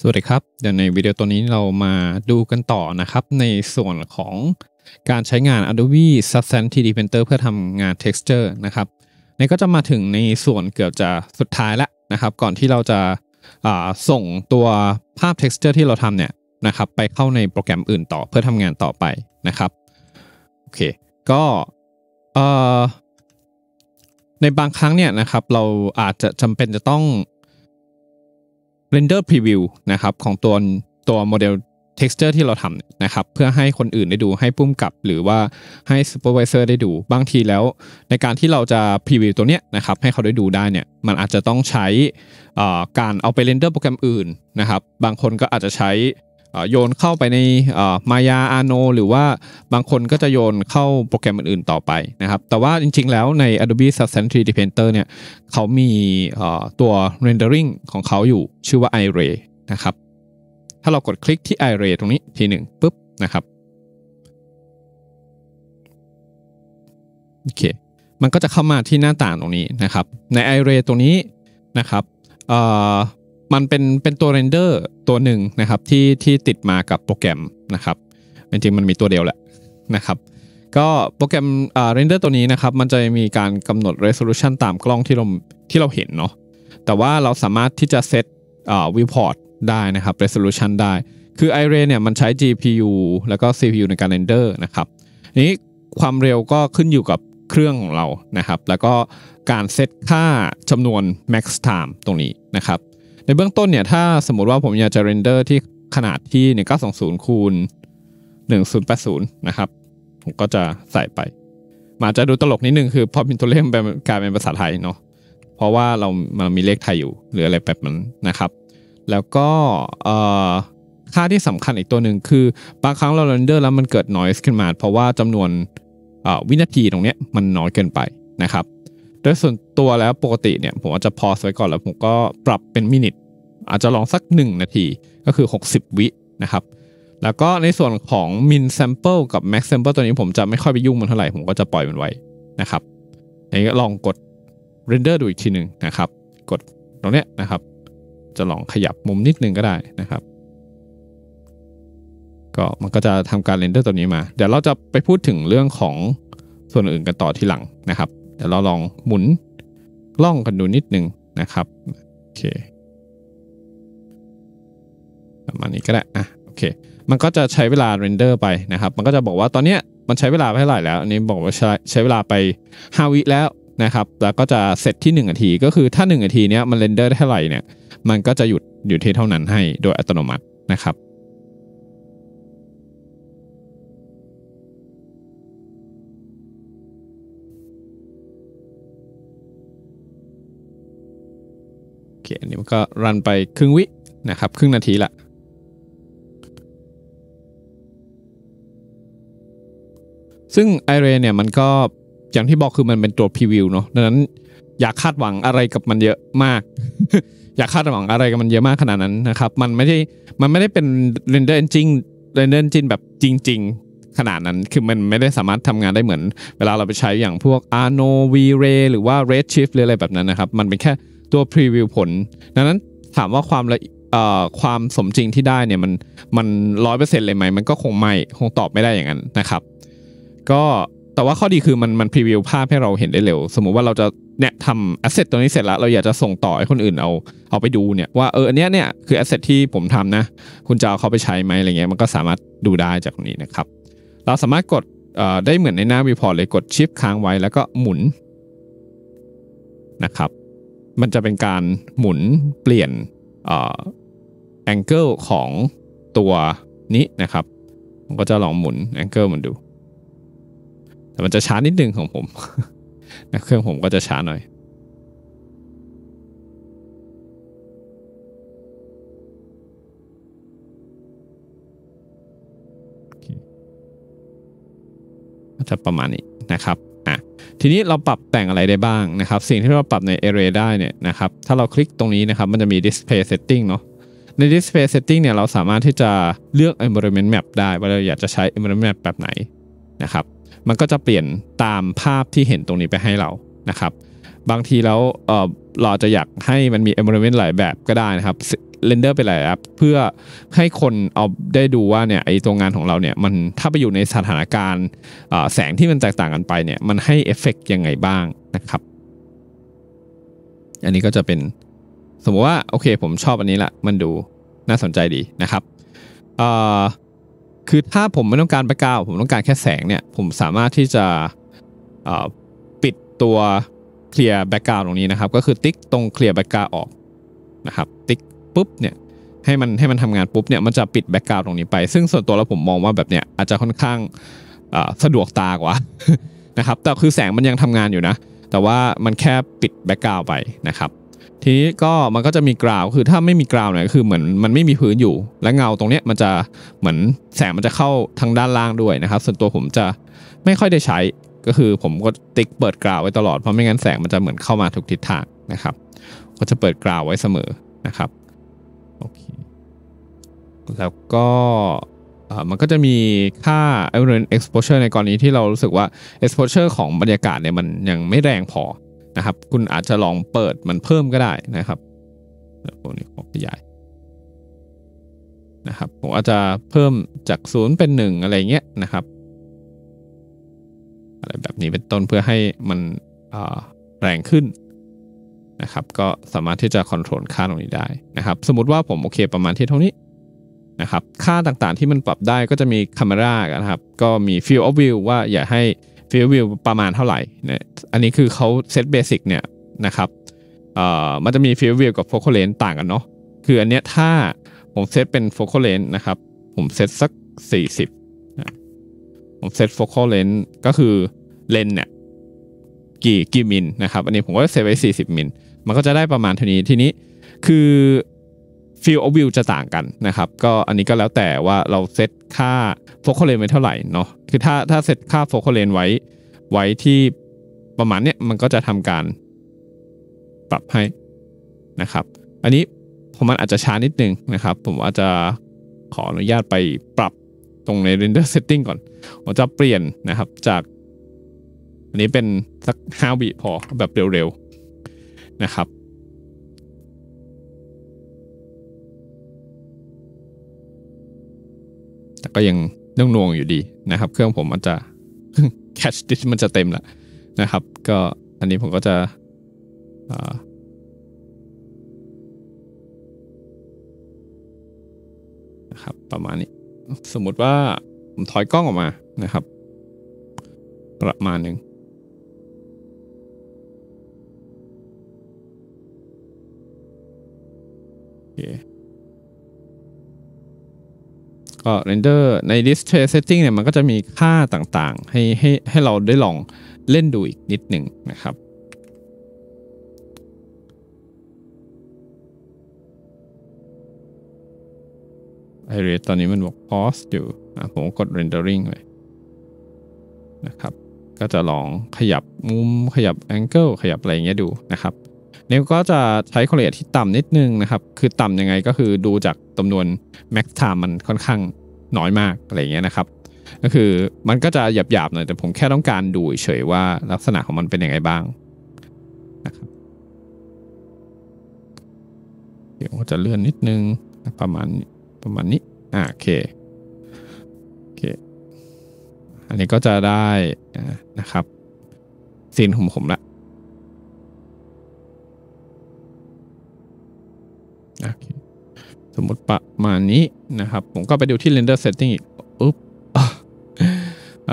สวัสดีครับเดี๋ยวในวิดีโอตัวนี้เรามาดูกันต่อนะครับ ในส่วนของการใช้งาน Adobe Substance 3D Painter เพื่อทำงาน Texture นะครับนี่ก็จะมาถึงในส่วนเกือบจะสุดท้ายแล้วนะครับ ก่อนที่เราจะส่งตัวภาพ Texture ที่เราทำเนี่ยนะครับไปเข้าในโปรแกรมอื่นต่อเพื่อทำงานต่อไปนะครับโอเค ก็ในบางครั้งเนี่ยนะครับเราอาจจะจำเป็นจะต้อง render preview นะครับของตัวตัวโมเดล texture ที่เราทำนะครับ เพื่อให้คนอื่นได้ดูให้ปุ่มกลับ หรือว่าให้ supervisor ได้ดูบางทีแล้ว ในการที่เราจะ preview ตัวเนี้ยนะครับให้เขาได้ดูได้เนี่ยมันอาจจะต้องใช้การเอาไปเรนเดอร์โปรแกรมอื่นนะครับ บางคนก็อาจจะใช้โยนเข้าไปในมายาอาโนหรือว่าบางคนก็จะโยนเข้าโปรแกรมอื่นๆต่อไปนะครับ แต่ว่าจริงๆ แล้วใน Adobe Substance 3D Painter เนี่ยเขามีตัว rendering ของเขาอยู่ชื่อว่า iRay นะครับถ้าเรากดคลิกที่ iRay ตรงนี้ทีหนึ่งปุ๊บนะครับโอเคมันก็จะเข้ามาที่หน้าต่างตรงนี้นะครับ ใน iRay ตรงนี้นะครับมันเป็นเป็นตัวเรนเดอร์ตัวหนึ่งนะครับที่ที่ติดมากับโปรแกรมนะครับ จริงๆ มันมีตัวเดียวแหละนะครับ ก็โปรแกรมเรนเดอร์ตัวนี้นะครับ มันจะมีการกำหนด resolution ตามกล้องที่เราที่เราเห็นเนาะ แต่ว่าเราสามารถที่จะเซตวิวพอร์ตได้นะครับ resolution ได้ คือ i r a y เนี่ยมันใช้ GPU แล้วก็ CPU ในการเรนเดอร์นะครับนี้ความเร็วก็ขึ้นอยู่กับเครื่องของเรานะครับ แล้วก็การเซตค่าจำนวน max time ตรงนี้นะครับในเบื้องต้นเนี่ยถ้าสมมติว่าผมอยากจะเรนเดอร์ที่ขนาดที่1920คูณ1080 นะครับ ผมก็จะใส่ไป มาจจะดูตลกนิดนึงคือพอพิมพ์ตัวเลขกลายเป็นภาษาไทยเนาะ เพราะว่าเรามันมีเลขไทยอยู่หรืออะไรแบบนั้นนะครับแล้วก็ค่าที่สำคัญอีกตัวหนึ่งคือ บางครั้งเราเรนเดอร์แล้วมันเกิด noise ขึ้นมา เพราะว่าจำนวนวินาทีตรงนี้มันน้อยเกินไปนะครับแต่ส่วนตัวแล้วปกติเนี่ย ผมอาจจะพอสไว้ก่อนแล้วผมก็ปรับเป็นมินิทอาจจะลองสัก 1 นาทีก็คือ 60 วินะครับ แล้วก็ในส่วนของมินแซมเปิลกับแม็กแซมเปิลตัวนี้ผมจะไม่ค่อยไปยุ่งมันเท่าไหร่ ผมก็จะปล่อยมันไว้นะครับนี่ก็ลองกดเรนเดอร์ดูอีกทีหนึ่งนะครับ กดตรงเนี้ยนะครับ จะลองขยับมุมนิดนึงก็ได้นะครับ ก็มันก็จะทำการเรนเดอร์ตัวนี้มาเดี๋ยวเราจะไปพูดถึงเรื่องของส่วนอื่นกันต่อทีหลังนะครับเดี๋ยวเราลองหมุนล่องกันดูนิดนึงนะครับโอเคประมาณนี้ก็ได้อ่ะโอเค มันก็จะใช้เวลาเรนเดอร์ไปนะครับ มันก็จะบอกว่าตอนเนี้ยมันใช้เวลาไปเท่าไหร่แล้ว อันนี้บอกว่าใช้ใช้เวลาไป 5 วิแล้วนะครับ แล้วก็จะเสร็จที่1นาทีก็คือถ้า1นาทีเนี้ยมันเรนเดอร์ได้เท่าไหร่เนี่ยมันก็จะหยุดอยู่ที่เท่านั้นให้โดยอัตโนมัตินะครับคอันนี่มันก็รันไปครึ่งวินะครับครึ่งนาทีละ ซึ่ง i r a เนี่ยมันก็อย่างที่บอกคือมันเป็นตัวพรีวิวเนาะ ดังนั้น อย่าคาดหวังอะไรกับมันเยอะมาก อย่าคาดหวังอะไรกับมันเยอะมากขนาดนั้นนะครับ มันไม่ได้มันไม่ได้เป็น render engine render engine แบบจริงๆขนาดนั้น คือมันไม่ได้สามารถทำงานได้เหมือน เวลาเราไปใช้อย่างพวก Arno V-Ray หรือว่า Redshift หรืออะไรแบบนั้นนะครับ มันเป็นแค่ตัวพรีวิวผลดังนั้นถามว่าความละความสมจริงที่ได้เนี่ยมันมันร้อยเปอร์เซ็นต์เลยไหมมันก็คงไม่คงตอบไม่ได้อย่างนั้นนะครับ ก็แต่ว่าข้อดีคือมันมันพรีวิวภาพให้เราเห็นได้เร็ว สมมุติว่าเราจะเนี่ยทำแอสเซทตัวนี้เสร็จแล้ว เราอยากจะส่งต่อให้คนอื่นเอา เอาไปดูเนี่ยว่าเอออันเนี้ยเนี่ยคือแอสเซทที่ผมทำนะ คุณจะเอาเขาไปใช้ไหมอะไรเงี้ยมันก็สามารถดูได้จากตรงนี้นะครับ เราสามารถกดได้เหมือนในหน้าวีพอร์ตเลยกดชิปค้างไว้ แล้วก็หมุนนะครับมันจะเป็นการหมุนเปลี่ยนแองเกิลของตัวนี้นะครับผมก็จะลองหมุนแองเกิลมันดู แต่มันจะช้านิดนึงของผมนะเครื่องผมก็จะช้าหน่อยจะประมาณนี้นะครับ อ่ะ ทีนี้เราปรับแต่งอะไรได้บ้างนะครับ สิ่งที่เราปรับใน Array ได้เนี่ยนะครับ ถ้าเราคลิกตรงนี้นะครับ มันจะมี Display Setting เนาะ ใน Display Setting เนี่ยเราสามารถที่จะเลือก Environment Map ได้ว่าเราอยากจะใช้ Environment Map แบบไหนนะครับ มันก็จะเปลี่ยนตามภาพที่เห็นตรงนี้ไปให้เรานะครับ บางทีแล้วเราจะอยากให้มันมี environment หลายแบบก็ได้นะครับเรนเดอร์เป็นหลายแอปเพื่อให้คนเอาได้ดูว่าเนี่ยไอตัวงานของเราเนี่ยมันถ้าไปอยู่ในสถานการณ์แสงที่มันแตกต่างกันไปเนี่ยมันให้เอฟเฟกยังไงบ้างนะครับ อันนี้ก็จะเป็นสมมติว่าโอเคผมชอบอันนี้ละมันดูน่าสนใจดีนะครับคือถ้าผมไม่ต้องการประกาวผมต้องการแค่แสงเนี่ยผมสามารถที่จะปิดตัวเคลียร์แบ็กกราวตรงนี้นะครับ ก็คือติ๊กตรงเคลียร์แบ็กกราวออกนะครับติ๊กุ๊บเนี่ยให้มันให้มันทำงานปุ๊บเนี่ยมันจะปิดแบ็กกราวด์ตรงนี้ไปซึ่งส่วนตัวแล้วผมมองว่าแบบเนี้ยอาจจะค่อนข้างสะดวกตากว่านะครับแต่คือแสงมันยังทำงานอยู่นะ แต่ว่ามันแค่ปิดแบ็กกราวด์ไปนะครับทีนี้ก็มันก็จะมีกราวคือถ้าไม่มีกราวเนี่ยคือเหมือนมันไม่มีพื้นอยู่และเงาตรงเนี้ยมันจะเหมือนแสงมันจะเข้าทางด้านล่างด้วยนะครับ ส่วนตัวผมจะไม่ค่อยได้ใช้ก็คือ ผมก็ติ๊กเปิดกราวไว้ตลอดเพราะไม่งั้นแสงมันจะเหมือนเข้ามาทุกทิศทางนะครับ ก็จะเปิดกราวไว้เสมอนะครับโอเคแล้วก็มันก็จะมีค่าเออร exposure ในกรณีที่เรารู้สึกว่า exposure ของบรรยากาศเนี่ยมันยังไม่แรงพอนะครับ คุณอาจจะลองเปิดมันเพิ่มก็ได้นะครับตัวนี้ขอขยายนะครับผมอาจจะเพิ่มจากศูนย์เป็นหนึ่งอะไรเงี้ยนะครับอะไรแบบนี้เป็นต้นเพื่อให้มันแรงขึ้นนะครับก็สามารถที่จะคอนโทรลค่าตรงนี้ได้นะครับสมมติว่าผมโอเคประมาณที่เท่านี้นะครับค่าต่างๆที่มันปรับได้ก็จะมีคาเมรานะครับก็มี field of view ว่าอย่าให้ field of view ประมาณเท่าไหร่นะอันนี้คือเขาเซตเบสิกเนี่ยนะครับเอ่อมันจะมี field of view กับ focal length ต่างกันเนาะคืออันเนี้ยถ้าผมเซตเป็น focal length นะครับผมเซตสัก 40 ผมเซต focal length ก็คือเลนเนี่ย กี่กี่มิลนะครับอันนี้ผมก็เซตไว้40มิลมันก็จะได้ประมาณเท่านี้ ทีนี้คือฟิล l อ of view จะต่างกันนะครับ ก็อันนี้ก็แล้วแต่ว่าเราเซตค่าโฟกัสเลนไว้เท่าไหร่เนาะ คือถ้าถ้าเซตค่าโฟกัสเลนไว้ ไว้ที่ประมาณเนี้ยมันก็จะทำการปรับให้นะครับ อันนี้ผมมันอาจจะช้านิดนึงนะครับ ผมอาจจะขออนุญาตไปปรับตรงใน render setting ก่อน ผมจะเปลี่ยนนะครับจาก อันนี้เป็นสัก5วิพอแบบเร็วๆนะครับแต่ก็ยังนุ่งนวงอยู่ดีนะครับ เครื่องผมมันจะแคชดิสมันจะเต็มละนะครับ ก็อันนี้ผมก็จะนะครับประมาณนี้สมมติว่าผมถอยกล้องออกมานะครับ ประมาณหนึ่งคก็นเดอร์ใน display setting เนี่ยมันก็จะมีค่าต่างๆให้ให้ให้เราได้ลองเล่นดูอีกนิดหนึ่งนะครับไอเรตตอนนี้มันบอก pause อยู่ผมกด rendering เลยนะครับ ก็จะลองขยับมุมขยับ angle ขยับอะไรเงี้ยดูนะครับเนี่ยก็จะใช้คอเลเรทที่ต่ำนิดนึงนะครับ คือต่ำยังไงก็คือดูจากจำนวนแม็กซ์ไทมันค่อนข้างน้อยมาก อะไรเงี้ยนะครับ ก็คือมันก็จะหยาบๆหน่อย แต่ผมแค่ต้องการดูเฉยว่าลักษณะของมันเป็นยังไงบ้างนะครับ เดี๋ยวจะเลื่อนนิดนึงประมาณประมาณนี้อ่าโอเคโอเค อันนี้ก็จะได้นะครับซีนของผมละนะสมมติประมาณนี้นะครับผมก็ไปดูที่ render setting อีกอึ๊บ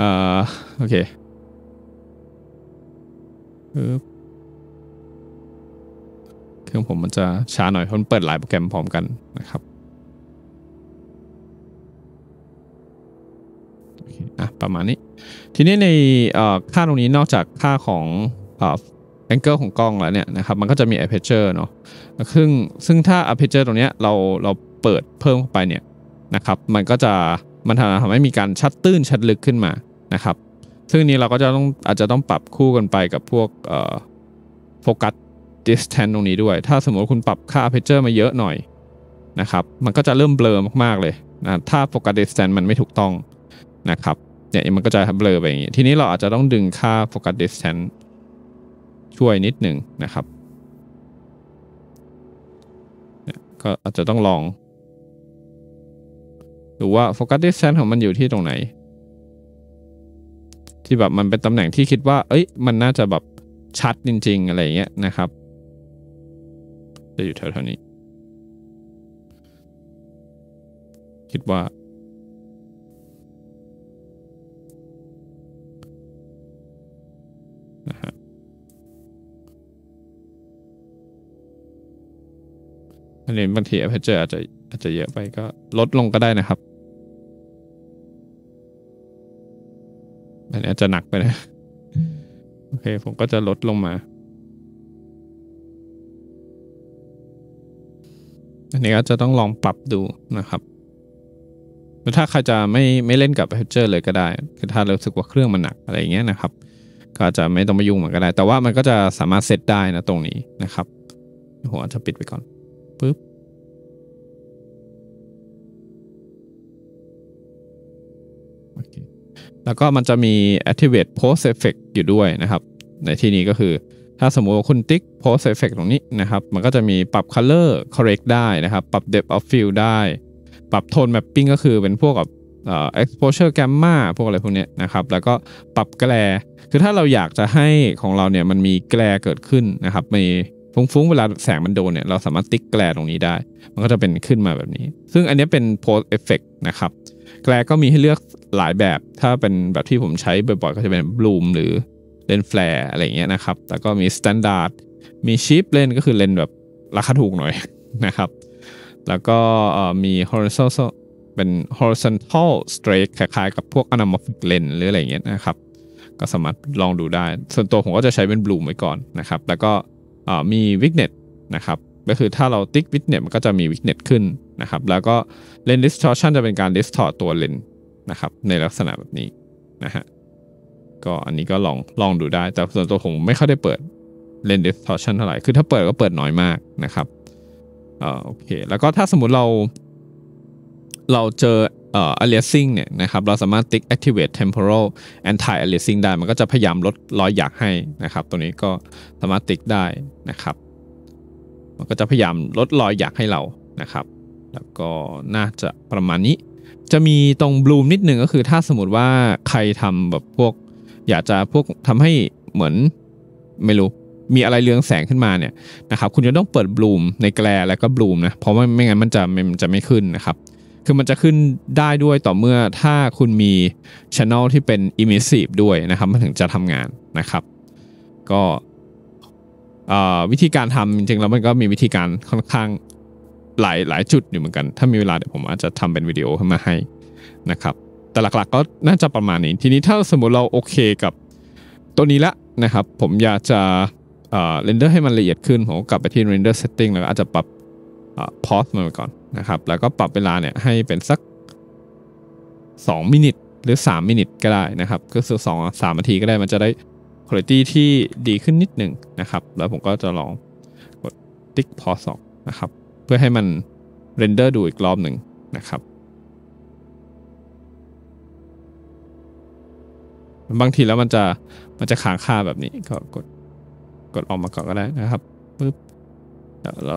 อ่า โอเคอเครื่องผมมันจะช้าหน่อยเพราะมันเปิดหลายโปรแกรมพร้อมกันนะครับอ่ะ ประมาณนี้ ทีนี้ในค่าตรงนี้นอกจากค่าของแองเกิลของกล้องแล้วเนี่ยนะครับมันก็จะมี aperture เนาะซึ่งซึ่งถ้า aperture ตรงเนี้ยเราเราเปิดเพิ่มเข้าไปเนี่ยนะครับมันก็จะมันทำให้มีการชัดตื้นชัดลึกขึ้นมานะครับซึ่งนี้เราก็จะต้องอาจจะต้องปรับคู่กันไปกับพวกโฟกัสดิสแทนตรงนี้ด้วย ถ้าสมมติคุณปรับค่า aperture มาเยอะหน่อยนะครับมันก็จะเริ่มเบลอมากๆเลยนะถ้าโฟกัสดิสแทนมันไม่ถูกต้องนะครับเนี่ยมันก็จะเบลอไปอย่างนี้ ทีนี้เราอาจจะต้องดึงค่าโฟกัสดิสแทนช่วยนิดหนึ่งนะครับก็อาจจะต้องลองดูว่าโฟกัสดี่เซนของมันอยู่ที่ตรงไหน ที่แบบมันเป็นตำแหน่งที่คิดว่าเอ้ยมันน่าจะแบบ ชัดจริงๆ อะไรเงี้ยนะครับ จะอยู่แถวๆนี้ คิดว่านอันนี้บางทีแอปเจอร์อาจจะอาจจะเยอะไปก็ลดลงก็ได้นะครับอันนี้จะหนักไปนะโอเคผมก็จะลดลงมาอันนี้ก็จะต้องลองปรับดูนะครับถ้าใครจะไม่ไม่เล่นกับเพจเจอร์เลยก็ได้คือถ้ารู้สึกว่าเครื่องมันหนักอะไรอย่างเงี้ยนะครับก็จะไม่ต้องมายุ่งมันก็ได้ แต่ว่ามันก็จะสามารถเซตได้นะตรงนี้นะครับหัวจะปิดไปก่อนปุ๊บโอเคแล้วก็มันจะมี activate post effect อยู่ด้วยนะครับ ในที่นี้ก็คือถ้าสมมุติว่าคุณติ๊ก post effect ตรงนี้นะครับ มันก็จะมีปรับ color correct ได้นะครับ ปรับ depth of field ได้ ปรับ tone mapping ก็คือเป็นพวกกับ exposure gamma พวกอะไรพวกนี้นะครับ แล้วก็ปรับแกลคือถ้าเราอยากจะให้ของเราเนี่ยมันมีแกลเกิดขึ้นนะครับมีฟุ้งๆ เวลาแสงมันโดนเนี่ย เราสามารถติ๊กแกลตรงนี้ได้ มันก็จะเป็นขึ้นมาแบบนี้ ซึ่งอันนี้เป็น post effect นะครับ แกลก็มีให้เลือกหลายแบบ ถ้าเป็นแบบที่ผมใช้บ่อยๆ ก็จะเป็น bloom หรือ เลนแฟร์อะไรเงี้ยนะครับ แต่ก็มี standard มี cheap เลนก็คือเลนแบบราคาถูกหน่อยนะครับ แล้วก็มี horizontal เป็น horizontal straight คล้าย ๆ กับพวก anamorphic lens หรืออะไรเงี้ยนะครับ ก็สามารถลองดูได้ ส่วนตัวผมก็จะใช้เป็น bloom ไว้ก่อนนะครับ แล้วก็มีวิกเน็ตนะครับก็คือถ้าเราติ๊กวิกเน็ตมันก็จะมีวิกเน็ตขึ้นนะครับ แล้วก็เลนส์สทอร์ชันจะเป็นการดิสทอร์ตัวเลนส์นะครับ ในลักษณะแบบนี้นะฮะ ก็อันนี้ก็ลองลองดูได้ แต่ส่วนตัวผมไม่ค่อยได้เปิดเลนส์สทอร์ชันเท่าไหร่ คือถ้าเปิดก็เปิดน้อยมากนะครับอ่าโอเค แล้วก็ถ้าสมมติเราเราเจอเอ่อ aliasing เนี่ยนะครับ เราสามารถติ๊ก activate temporal anti aliasing ได้ มันก็จะพยายามลดรอยหยักให้นะครับตัวนี้ก็สามารถติ๊กได้นะครับ มันก็จะพยายามลดรอยหยักให้เรานะครับ แล้วก็น่าจะประมาณนี้ จะมีตรง bloom นิดหนึ่งก็คือ ถ้าสมมติว่าใครทำแบบพวกอยากจะพวกทำให้เหมือน ไม่รู้ มีอะไรเรืองแสงขึ้นมาเนี่ยนะครับคุณจะต้องเปิดบลูมในแกลแล้วก็บลูมนะเพราะว่าไม่งั้นมันจะมันจะไม่ขึ้นนะครับคือมันจะขึ้นได้ด้วยต่อเมื่อถ้าคุณมีช anel n ที่เป็น immersive ด้วยนะครับ มันถึงจะทำงานนะครับ ก็วิธีการทำจริงๆ แล้วมันก็มีวิธีการค่อนข้างหลายหลายจุดอยู่เหมือนกัน ถ้ามีเวลาเดี๋ยวผมอาจจะทำเป็นวิดีโอขึ้นมาให้นะครับ แต่หลักๆก็น่าจะประมาณนี้ ทีนี้ถ้าสมมติเราโอเคกับตัวนี้ละนะครับ ผมอยากจะเรนเดอร์ให้มันละเอียดขึ้นผมกลับไปที่ render setting แล้วก็อาจจะปรับพอสมันไปก่อนนะครับแล้วก็ปรับเวลาเนี่ยให้เป็นสัก 2 มินิทหรือ 3 มินิทก็ได้นะครับ ก็คือ2มนาทีก็ได้มันจะได้คุณภาพที่ดีขึ้นนิดหนึ่งนะครับ แล้วผมก็จะลองกดติ๊กพอสองนะครับ เพื่อให้มันเรนเดอร์ดูอีกรอบหนึ่งนะครับ บางทีแล้วมันจะมันจะขางค่าแบบนี้ก็กดกดออกมาก่อนก็ได้นะครับปึ๊บ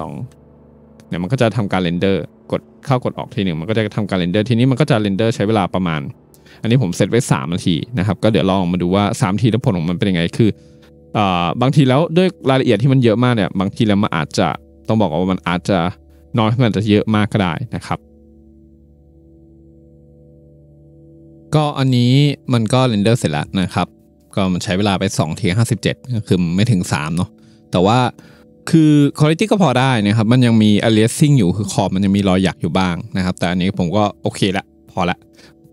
ลองเนี่ยมันก็จะทำการเรนเดอร์กดเข้ากดออกทีหนึ่งมันก็จะทำการเรนเดอร์ทีนี้มันก็จะเรนเดอร์ ใช้เวลาประมาณ อันนี้ผมเซตไว้3นาทีนะครับ ก็เดี๋ยวลองมาดูว่า3นาทีแล้วผลของมันเป็นยังไงคือเอ่อบางทีแล้วด้วยรายละเอียดที่มันเยอะมากเนี่ยบางทีแล้วมันอาจจะต้องบอกว่ามันอาจจะน้อยมันจะเยอะมากก็ได้นะครับ ก็อันนี้มันก็เรนเดอร์เสร็จแล้วนะครับ ก็มันใช้เวลาไป2ที57ก็คือไม่ถึง3เนาะแต่ว่าคือคุณภาพก็พอได้นะครับ มันยังมีอเลสซิ่งอยู่คือขอบมันยังมีรอยหยักอยู่บ้างนะครับ แต่อันนี้ผมก็โอเคละพอละ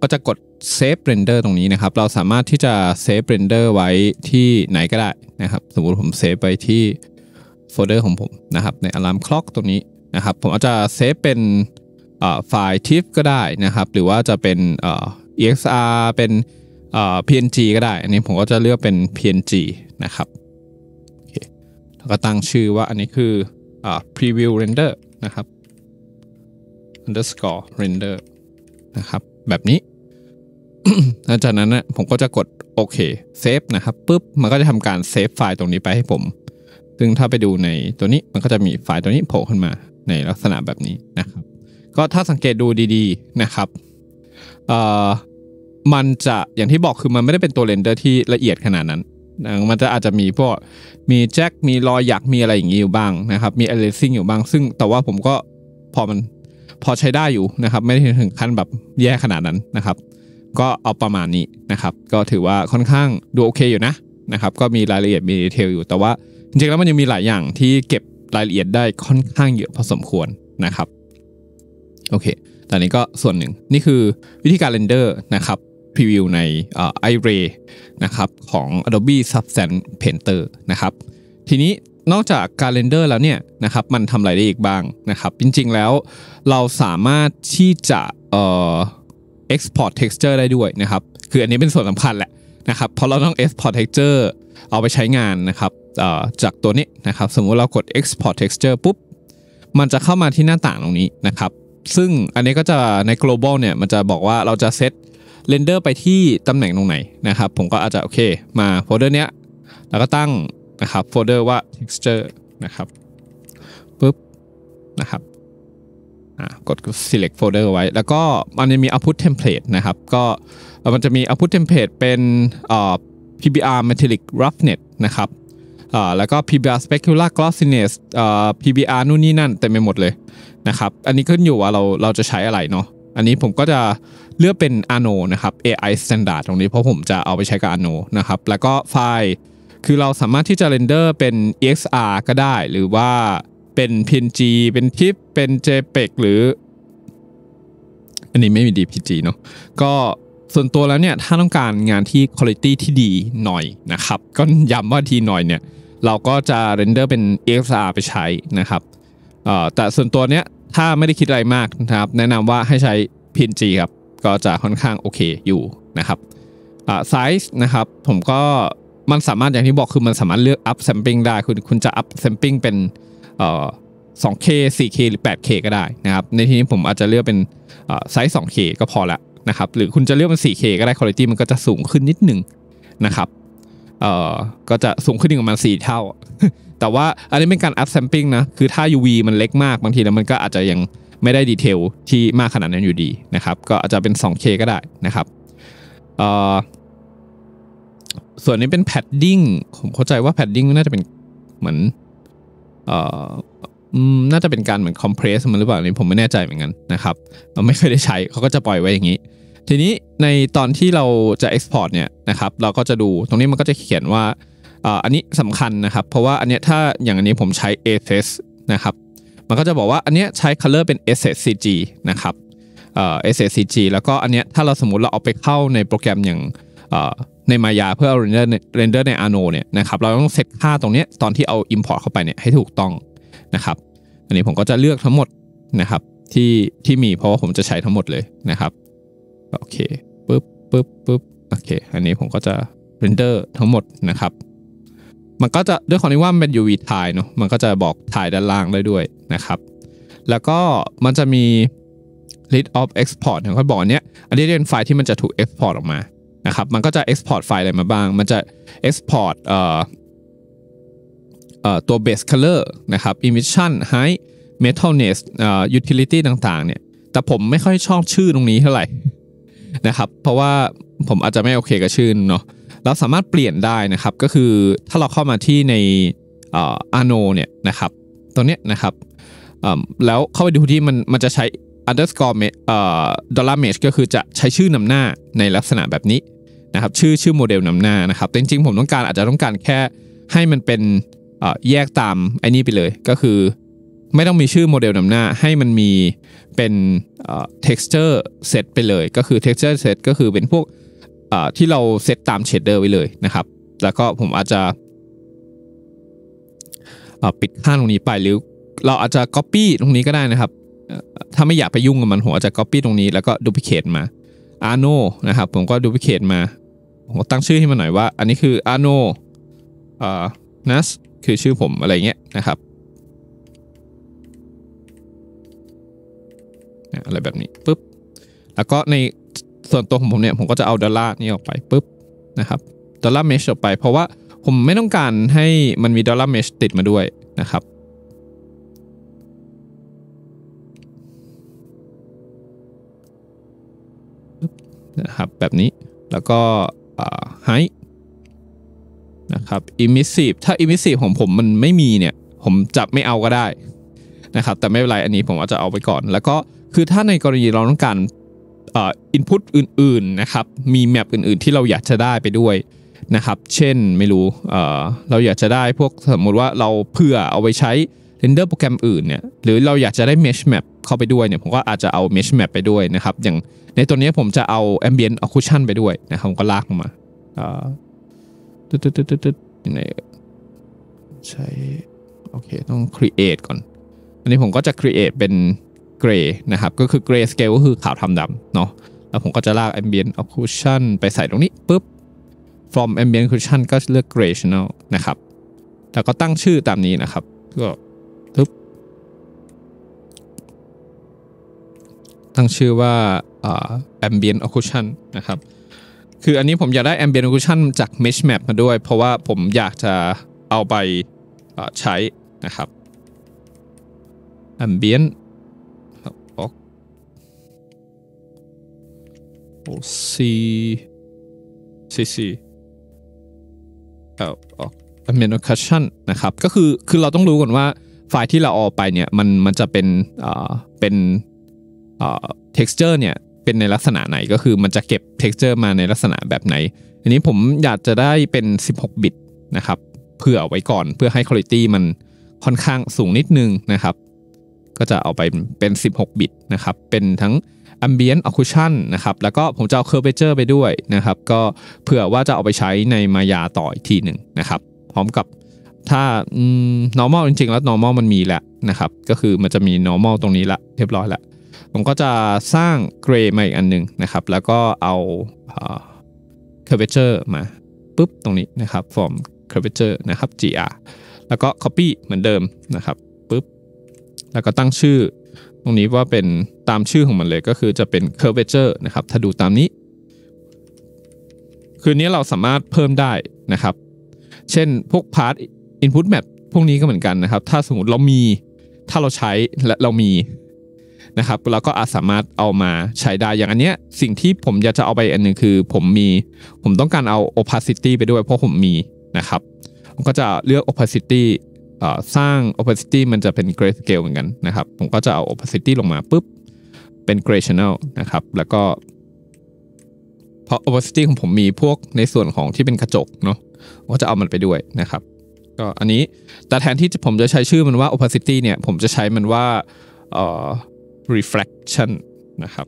ก็จะกดเซฟเรนเดอร์ตรงนี้นะครับ เราสามารถที่จะเซฟเรนเดอร์ไว้ที่ไหนก็ได้นะครับ สมมุติผมเซฟไปที่โฟลเดอร์ของผมนะครับใน a าร์มคล็อกตรงนี้นะครับ ผมอาจจะเซฟเป็นไฟล์ทิฟก็ได้นะครับ หรือว่าจะเป็น exr เป็น png ก็ได้ อันนี้ผมก็จะเลือกเป็น png นะครับก็ตั้งชื่อว่าอันนี้คืออ่า preview render นะครับ underscore render นะครับ แบบนี้หลังจากนั้นนะผมก็จะกดโอเคเซฟนะครับปุ๊บ มันก็จะทำการเซฟไฟล์ตรงนี้ไปให้ผม ซึ่งถ้าไปดูในตัวนี้มันก็จะมีไฟล์ตัวนี้โผล่ขึ้นมาในลักษณะแบบนี้นะครับ ก็ถ้าสังเกตดูดีๆ นะครับมันจะอย่างที่บอกคือ มันไม่ได้เป็นตัวเรนเดอร์ที่ละเอียดขนาดนั้นมันจะอาจจะมีพวกมีแจ็คมีรอยหยักมีอะไรอย่างนี้อยู่บ้างนะครับมีเอเลซิ่งอยู่บ้าง ซึ่งแต่ว่าผมก็พอมันพอใช้ได้อยู่นะครับ ไม่ถึงขั้นแบบแย่ขนาดนั้นนะครับ ก็เอาประมาณนี้นะครับ ก็ถือว่าค่อนข้างดูโอเค อยู่นะนะครับก็มีรายละเอียดมีดีเทลอยู่แต่ว่าจริงๆแล้วมันยังมีหลายอย่างที่เก็บรายละเอียดได้ค่อนข้างเยอะพอสมควรนะครับโอเค ตอนนี้ก็ส่วนหนึ่งนี่คือวิธีการเรนเดอร์นะครับพรีวิวในไอเรนะครับของ Adobe Substance Painter นะครับทีนี้นอกจากการเรนเดอร์แล้วเนี่ยนะครับมันทำอะไรได้อีกบ้างนะครับจริง ๆแล้วเราสามารถที่จะเอ่อ export texture ได้ด้วยนะครับ คืออันนี้เป็นส่วนสำคัญแหละนะครับเพราะเราต้อง export texture เอาไปใช้งานนะครับจากตัวนี้นะครับสมมุติเรากด export texture ปุ๊บมันจะเข้ามาที่หน้าต่างตรงนี้นะครับซึ่งอันนี้ก็จะใน global เนี่ยมันจะบอกว่าเราจะเซตเรนเดอร์ไปที่ตำแหน่งตรงไหนนะครับ ผมก็อาจจะโอเคมาโฟลเดอร์เนี้ยแล้วก็ตั้งนะครับโฟลเดอร์ว่า texture นะครับปุ๊บนะครับกด select folder ไว้ แล้วก็มันจะมี output template นะครับก็มันจะมี output template เป็น PBR metallic roughness นะครับแล้วก็ PBR specular glossiness PBR นู่นนี่นั่นเต็ไมไปหมดเลยนะครับอันนี้ขึ้นอยู่ว่าเราเราจะใช้อะไรเนาะอันนี้ผมก็จะเลือกเป็น a n o นะครับ AI Standard ตรงนี้เพราะผมจะเอาไปใช้กับ a n o นะครับ แล้วก็ไฟล์ คือเราสามารถที่จะเรนเดอร์เป็น EXR ก็ได้ หรือว่าเป็น PNG เป็นทิปเป็น JPEG หรือ อันนี้ไม่มี DPG เนาะก็ส่วนตัวแล้วเนี่ย ถ้าต้องการงานที่คุณภาพที่ดีหน่อยนะครับ ก็ย้ำว่าทีหน่อยเนี่ย เราก็จะเรนเดอร์เป็น EXR ไปใช้นะครับ แต่ส่วนตัวเนี้ยถ้าไม่ได้คิดอะไรมากนะครับ แนะนำว่าให้ใช้ PNG ครับ ก็จะค่อนข้างโอเคอยู่นะครับไซส์นะครับ ผมก็มันสามารถอย่างที่บอกคือมันสามารถเลือกอัพแซมปิ้งได้ คุณคุณจะอัพแซมปิ้งเป็นเอ่อ 2K 4K หรือ 8K ก็ได้นะครับ ในที่นี้ผมอาจจะเลือกเป็นไซส์ 2K ก็พอละนะครับ หรือคุณจะเลือกเป็น 4K ก็ได้คุณภาพมันก็จะสูงขึ้นนิดหนึ่งนะครับเอ่อก็จะสูงขึ้นอีกประมาณ4เท่า แต่ว่าอันนี้เป็นการอัพแซมปิ้งนะ คือถ้า UV มันเล็กมากบางทีแล้วมันก็อาจจะยังไม่ได้ดีเทลที่มากขนาดนั้นอยู่ดีนะครับ ก็อาจจะเป็น 2K ก็ได้นะครับ เอ่อ ส่วนนี้เป็นแพดดิ้งผมเข้าใจว่าแพดดิ้งน่าจะเป็นเหมือนเอ่อน่าจะเป็นการเหมือนคอมเพรสมันหรือเปล่านี้ผมไม่แน่ใจเหมือนกันนะครับ เราไม่เคยได้ใช้เขาก็จะปล่อยไว้อย่างนี้ทีนี้ในตอนที่เราจะ export เนี่ยนะครับ เราก็จะดูตรงนี้มันก็จะเขียนว่า อันนี้สำคัญนะครับ เพราะว่าอันนี้ถ้าอย่างอันนี้ผมใช้ a s s นะครับ มันก็จะบอกว่าอันนี้ใช้ color เป็น s s c g นะครับ เอเอ s s c g แล้วก็อันนี้ถ้าเราสมมติเราเอาไปเข้าในโปรแกรมอย่างในมายาเพื่อเอาเรนเดอร์เรนเดอร์ใน Arno เนี่ยนะครับ เราต้องเซตค่าตรงนี้ตอนที่เอา Import เข้าไปเนี่ยให้ถูกต้องนะครับ อันนี้ผมก็จะเลือกทั้งหมดนะครับที่ที่มี เพราะว่าผมจะใช้ทั้งหมดเลยนะครับโอเคปึ๊บปึ๊บปึ๊บโอเค อันนี้ผมก็จะเรนเดอร์ทั้งหมดนะครับ มันก็จะด้วยความที่ว่ามันเป็น UV ถ่ายเนาะมันก็จะบอกถ่ายด้านล่างได้ด้วยนะครับ แล้วก็มันจะมี list of export ่างเขาบอกเนี้ย อันนี้เป็นไฟล์ที่มันจะถูก export ออกมานะครับมันก็จะ export ไฟล์อะไรมาบ้าง มันจะ export เอ่อเอ่อตัว base color นะครับ emission height metalness เอ่อ utility ต่างๆเนี่ยแต่ผมไม่ค่อยชอบชื่อตรงนี้เท่าไหร่นะครับ เพราะว่าผมอาจจะไม่โอเคกับชื่อเนาะเราสามารถเปลี่ยนได้นะครับ ก็คือถ้าเราเข้ามาที่ในอาโนเนี่ยนะครับ ตัวเนี้ยนะครับ แล้วเข้าไปดูที่มันมันจะใช้ underscore เอลลาร์เม r ก็คือจะใช้ชื่อนำหน้าในลักษณะแบบนี้นะครับ ชื่อชื่อโมเดลนำหน้านะครับ จริงๆผมต้องการอาจจะต้องการแค่ให้มันเป็นแยกตามไอ้นี่ไปเลยก็คือไม่ต้องมีชื่อโมเดลนำหน้า ให้มันมีเป็น texture set ไปเลย ก็คือ texture set ก็คือเป็นพวกที่เราเซตตามเชดเดอร์ไว้เลยนะครับ แล้วก็ผมอาจจะปิดข้างตรงนี้ไปหรือ เราอาจจะ Copy ตรงนี้ก็ได้นะครับ ถ้าไม่อยากไปยุ่งกับมัน ผมอาจจะ Copy ตรงนี้แล้วก็ Duplicate มา Arno นะครับ ผมก็ Duplicate มาผมตั้งชื่อให้มันหน่อยว่า อันนี้คือ Arno เอ่อ Nas คือชื่อผมอะไรเงี้ยนะครับอะไรแบบนี้ปุ๊บแล้วก็ในส่วนตัวของผมเนี่ย ผมก็จะเอาดอลลาร์นี้ออกไปปุ๊บนะครับดอลลาร์เมชออกไปเพราะว่าผมไม่ต้องการให้มันมีดอลลาร์เมชติดมาด้วยนะครับนะครับแบบนี้แล้วก็ไฮนะครับอิมิสซีฟถ้าอิมิสซีฟของผมมันไม่มีเนี่ย ผมจับไม่เอาก็ได้นะครับแต่ไม่เป็นไรอันนี้ผมว่าจะเอาไปก่อน แล้วก็คือถ้าในกรณีเราต้องการอินพุตอื่นๆนะครับ มีแมปอื่น ๆที่เราอยากจะได้ไปด้วยนะครับเช่นไม่รู้เราอยากจะได้พวกสมมติว่าเราเพื่อเอาไปใช้เรนเดอร์โปรแกรมอื่นเนี่ยหรือเราอยากจะได้ mesh map เข้าไปด้วยเนี่ยผมก็อาจจะเอา mesh map ไปด้วยนะครับ อย่างในตัวนี้ผมจะเอา ambient o c c ค u s i o n ไปด้วยนะครับผมก็ลากมาตึ๊ดตึ๊ดตึ๊ดตึ๊ดในใช้โอเคต้อง create ก่อนอันนี้ผมก็จะ create เป็น gray นะครับ ก็คือ gray scale ก็คือขาวทำดำเนาะ แล้วผมก็จะลาก ambient occlusion ไปใส่ตรงนี้ปุ๊บ from ambient occlusion ก็เลือก gray channel นะครับ แล้วก็ตั้งชื่อตามนี้นะครับ ก็ปุ๊บ ตั้งชื่อว่า ambient occlusion นะครับ คืออันนี้ผมอยากได้ ambient occlusion จาก mesh map มาด้วย เพราะว่าผมอยากจะเอาไปใช้นะครับ ambient block oh, C C C เอาออก a m อ i e n t น c c l u ช i o n นะครับ ก็คือ คือเราต้องรู้ก่อนว่า ไฟล์ที่เราออกไปเนี่ย มัน มันจะเป็นอ่าเป็นอ่า texture เนี่ย เป็นในลักษณะไหน ก็คือมันจะเก็บ texture มาในลักษณะแบบไหนอันนี้ผมอยากจะได้เป็น 16บิตนะครับ เผื่อไว้ก่อน เพื่อให้คุณภาพมันค่อนข้างสูงนิดนึงนะครับก็จะเอาไปเป็น 16บิตนะครับ เป็นทั้ง Ambient Occlusion นะครับ แล้วก็ผมจะเอา Curvature ไปด้วยนะครับ ก็เผื่อว่าจะเอาไปใช้ในมายาต่ออีกทีหนึ่งนะครับ พร้อมกับถ้า normal จริงๆ แล้ว normal มันมีแล้วนะครับ ก็คือมันจะมี normal ตรงนี้ละเรียบร้อยละผมก็จะสร้าง gray มาอีกอันนึงนะครับ แล้วก็เอา curvature มาปุ๊บตรงนี้นะครับ from curvature นะครับ gr แล้วก็ copy เหมือนเดิมนะครับปุ๊บแล้วก็ตั้งชื่อตรงนี้ว่าเป็นตามชื่อของมันเลยก็คือจะเป็น curvature นะครับถ้าดูตามนี้ คืนนี้เราสามารถเพิ่มได้นะครับ เช่นพวก part input map พวกนี้ก็เหมือนกันนะครับ ถ้าสมมติเรามีถ้าเราใช้และเรามีนะครับ เราก็อาจสามารถเอามาใช้ได้อย่างอันเนี้ยสิ่งที่ผมอยากจะเอาไปอันนึงคือผมมี ผมต้องการเอา opacity ไปด้วยเพราะผมมีนะครับ ผมก็จะเลือก opacity สร้าง opacity มันจะเป็น gray scale เหมือนกันนะครับ ผมก็จะเอา opacity ลงมาปุ๊บเป็น gray channel นะครับ แล้วก็ เพราะ opacity ของผมมีพวกในส่วนของที่เป็นกระจกเนาะ ก็จะเอามันไปด้วยนะครับ ก็อันนี้แต่แทนที่ผมจะใช้ชื่อมันว่า opacity เนี่ย ผมจะใช้มันว่า r e f l e c t i o n นะครับ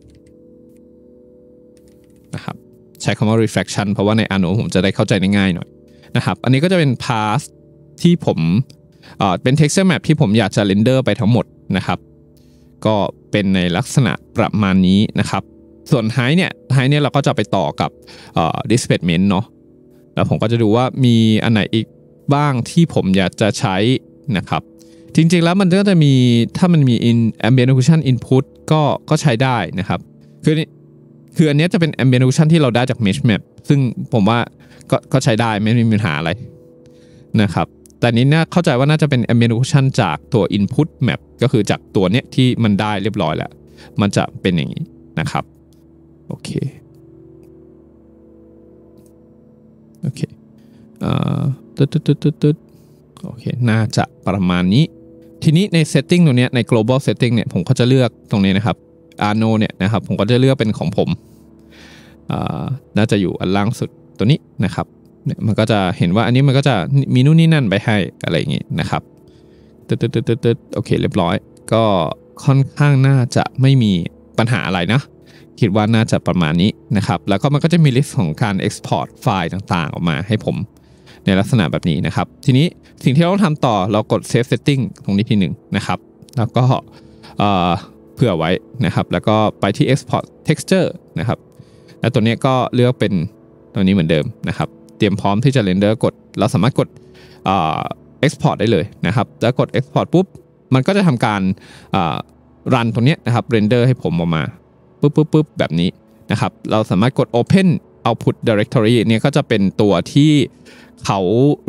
นะครับใช้คำว่า r e f l e c t i o n เพราะว่าในอนุผมจะได้เข้าใจง่ายหน่อยนะครับ อันนี้ก็จะเป็น path ที่ผมเป็น texture map ที่ผมอยากจะ render ไปทั้งหมดนะครับ ก็เป็นในลักษณะประมาณนี้นะครับ ส่วนไฮเนี่ย ไฮเนี่ยเราก็จะไปต่อกับ displacement เนาะ แล้วผมก็จะดูว่ามีอันไหนอีกบ้างที่ผมอยากจะใช้นะครับ จริง ๆ แล้วมันก็จะมี ถ้ามันมี in ambient occlusion input ก็ก็ใช้ได้นะครับ คือ คืออันนี้จะเป็น ambient occlusion ที่เราได้จาก mesh map ซึ่งผมว่าก็ก็ใช้ได้ไม่มีปัญหาอะไรนะครับแต่นี้น่าเข้าใจว่าน่าจะเป็น emulation จากตัว input map ก็คือจากตัวเนี้ยที่มันได้เรียบร้อยแล้ว มันจะเป็นอย่างนี้นะครับโอเคโอเคเอ่อตึ๊ดตึ๊ดตึ๊ดตึ๊ดโอเคน่าจะประมาณนี้ ทีนี้ใน setting ตรงนี้ยใน global setting เนี่ยผมก็จะเลือกตรงนี้นะครับ arno เนี่ยนะครับ ผมก็จะเลือกเป็นของผมอ่น่าจะอยู่อันล่างสุดตัวนี้นะครับมันก็จะเห็นว่าอันนี้มันก็จะ มีนู่นนี่นั่นไปให้อะไรอย่างงี้นะครับตึ๊ดตึ๊ดตึ๊ดตึ๊ดโอเคเรียบร้อย ก็ค่อนข้างน่าจะไม่มีปัญหาอะไรนะ คิดว่าน่าจะประมาณนี้นะครับ แล้วก็มันก็จะมีลิสต์ของการ Export ไฟล์ต่างๆออกมาให้ผมในลักษณะแบบนี้นะครับ ทีนี้สิ่งที่เราต้องทำต่อเรากด Save Setting ตรงนี้ทีหนึ่งนะครับแล้วก็เพื่อไว้นะครับ แล้วก็ไปที่ Export Texture นะครับ แล้วตัวนี้ก็เลือกเป็นตัวนี้เหมือนเดิมนะครับเตรียมพร้อมที่จะเรนเดอร์กดเราสามารถกดเอ็กซ์พอร์ตได้เลยนะครับแล้วกด์พอร์ตปุ๊บ มันก็จะทำการรันตรงนี้นะครับเรนเดอร์ให้ผมออกมาปุ๊บปุ๊บปุ๊บแบบนี้นะครับ เราสามารถกด Open Output Directory เนี่ยก็จะเป็นตัวที่เขา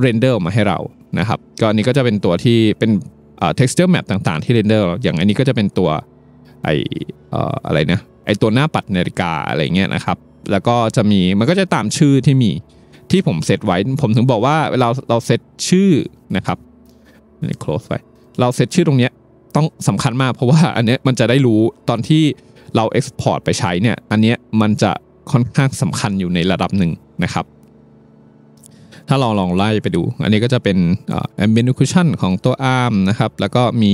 เรนเดอร์มาให้เรานะครับ ก็อันนี้ก็จะเป็นตัวที่เป็น texture map ต่างๆที่เรนเดอร์อย่างอันนี้ก็จะเป็นตัวไออะไรนะไอตัวหน้าปัดนาฬิกาอะไรเงี้ยนะครับ แล้วก็จะมีมันก็จะตามชื่อที่มีที่ผมเซตไว้ผมถึงบอกว่าเวลาเราเซตชื่อนะครับนี่ close ไปเราเซตชื่อตรงเนี้ยต้องสำคัญมากเพราะว่าอันเนี้ยมันจะได้รู้ตอนที่เรา export ไปใช้เนี่ยอันเนี้ยมันจะค่อนข้างสำคัญอยู่ในระดับหนึ่งนะครับ ถ้าเราลองไล่ไปดูอันนี้ก็จะเป็น ambient occlusion ของตัว arm นะครับ แล้วก็มี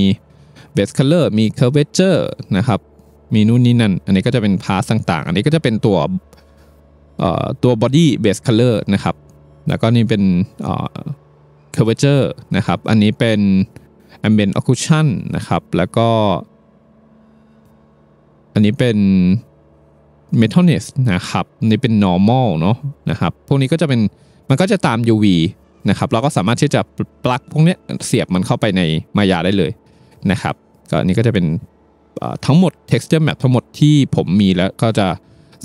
base color มี curvature นะครับ มีนู่นนี่นั่น อันนี้ก็จะเป็นพาสต่างๆ อันนี้ก็จะเป็นตัวตัว body base color นะครับ แล้วก็นี่เป็น curvature นะครับ อันนี้เป็น ambient occlusion นะครับ แล้วก็ อันนี้เป็น metalness นะครับ นี่เป็น normal เนาะนะครับ พวกนี้ก็จะเป็น มันก็จะตาม UV นะครับเราก็สามารถที่จะปลั๊กพวกนี้เสียบมันเข้าไปในมายาได้เลยนะครับ ก็อันนี้ก็จะเป็นทั้งหมด texture map ทั้งหมดที่ผมมีแล้วก็จะ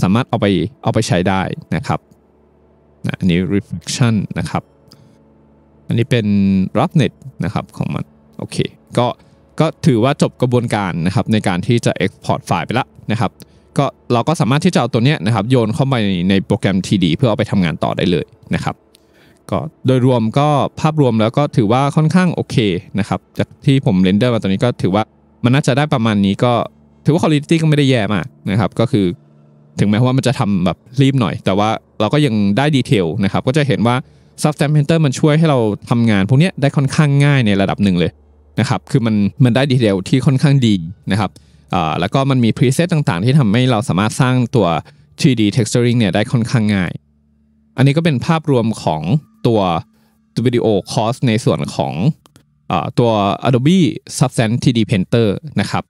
สามารถเอาไปเอาไปใช้ได้นะครับนะอันนี้ reflection นะครับอันนี้เป็น roughnet นะครับของมันโอเคก็ก็ถือว่าจบกระบวนการนะครับในการที่จะ export ไฟล์ไปแล้วนะครับก็เราก็สามารถที่จะเอาตัวเนี้ยนะครับโยนเข้าไปในโปรแกรม TD เพื่อเอาไปทำงานต่อได้เลยนะครับ ก็โดยรวมก็ภาพรวมแล้วก็ถือว่าค่อนข้างโอเคนะครับ จากที่ผมเรนเดอร์มาตัวนี้ก็ถือว่ามันน่าจะได้ประมาณนี้ก็ถือว่าคุณภาพก็ไม่ได้แย่มากนะครับก็คือถึงแม้ว่ามันจะทำแบบรีบหน่อย แต่ว่าเราก็ยังได้ดีเทลนะครับ ก็จะเห็นว่า Substamp Painter มันช่วยให้เราทำงานพวกนี้ได้ค่อนข้างง่ายในระดับหนึ่งเลยนะครับ คือมันมันได้ดีเทลที่ค่อนข้างดีนะครับแล้วก็มันมีพรีเซตต่างๆ ที่ทำให้เราสามารถสร้างตัว 3D texturing เนี่ยได้ค่อนข้างง่าย อันนี้ก็เป็นภาพรวมของตัววิดีโอคอร์สในส่วนของตัว Adobe Substance 3D Painter นะครับ